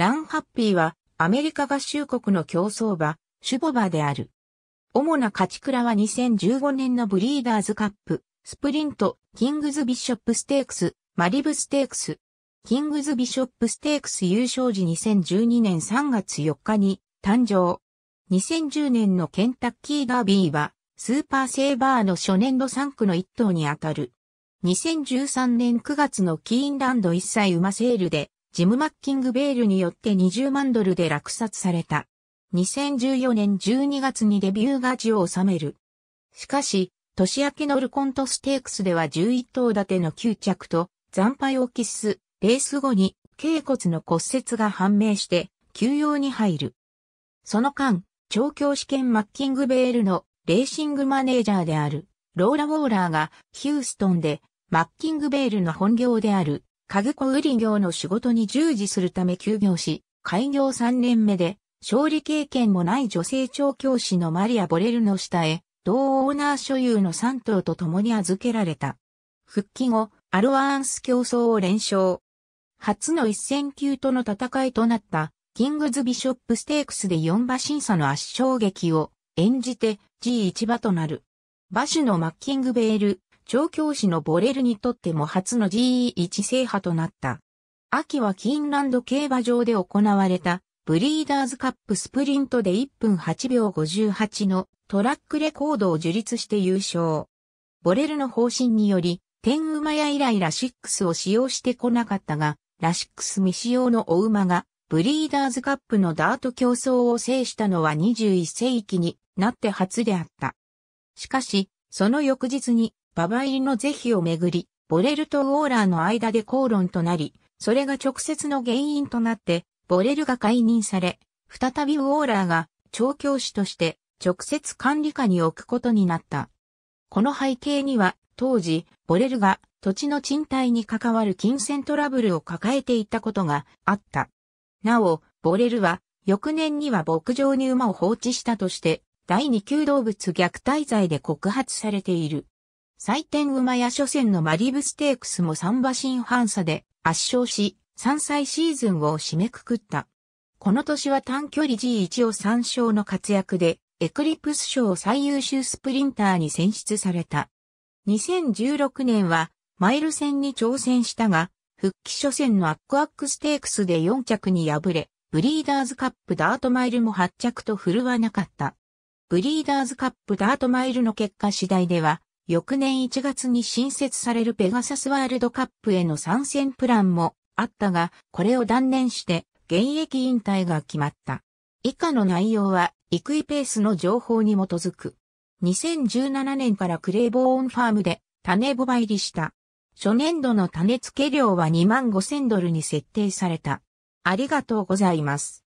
ランハッピーはアメリカ合衆国の競走馬、シュボバである。主な勝ち倉は2015年のブリーダーズカップ、スプリント、キングズビショップステークス、マリブステークス。キングズビショップステークス優勝時2012年3月4日に誕生。2010年のケンタッキーダービーは、スーパーセーバーの初年度3区の1頭にあたる。2013年9月のキーンランド1歳馬セールでジム・マッキングベールによって20万ドルで落札された。2014年12月にデビューガジを収める。しかし、年明けのルコントステークスでは11頭立ての9着と惨敗を喫す、レース後に頸骨の骨折が判明して休養に入る。その間、調教試験マッキングベールのレーシングマネージャーであるローラ・ウォーラーがヒューストンでマッキングベールの本業である家具小売業の仕事に従事するため休業し、開業3年目で、勝利経験もない女性調教師のマリア・ボレルの下へ、同オーナー所有の3頭と共に預けられた。復帰後、アロアーンス競争を連勝。初の一戦級との戦いとなった、キングズ・ビショップ・ステークスで4馬審査の圧勝劇を演じて G1 馬となる。馬主のマッキングベール、調教師のボレルにとっても初の GE1 制覇となった。秋はキーンランド競馬場で行われたブリーダーズカップスプリントで1分8秒58のトラックレコードを樹立して優勝。ボレルの方針により、天馬や以来ラシックスを使用してこなかったが、ラシックス未使用のお馬が、ブリーダーズカップのダート競争を制したのは21世紀になって初であった。しかし、その翌日にババ入りの是非をめぐり、ボレルとウォーラーの間で口論となり、それが直接の原因となって、ボレルが解任され、再びウォーラーが調教師として直接管理下に置くことになった。この背景には、当時、ボレルが土地の賃貸に関わる金銭トラブルを抱えていたことがあった。なお、ボレルは、翌年には牧場に馬を放置したとして、第二級動物虐待罪で告発されている。採点馬や初戦のマリブステークスも3馬身半差で圧勝し、3歳シーズンを締めくくった。この年は短距離 G1 を3勝の活躍で、エクリプス賞最優秀スプリンターに選出された。2016年は、マイル戦に挑戦したが、復帰初戦のアックアックステークスで4着に敗れ、ブリーダーズカップダートマイルも8着と振るわなかった。ブリーダーズカップダートマイルの結果次第では、翌年1月に新設されるペガサスワールドカップへの参戦プランもあったが、これを断念して現役引退が決まった。以下の内容は、イクイペースの情報に基づく。2017年からクレーボーンファームで種ボバ入りした。初年度の種付け料は25,000万ドルに設定された。ありがとうございます。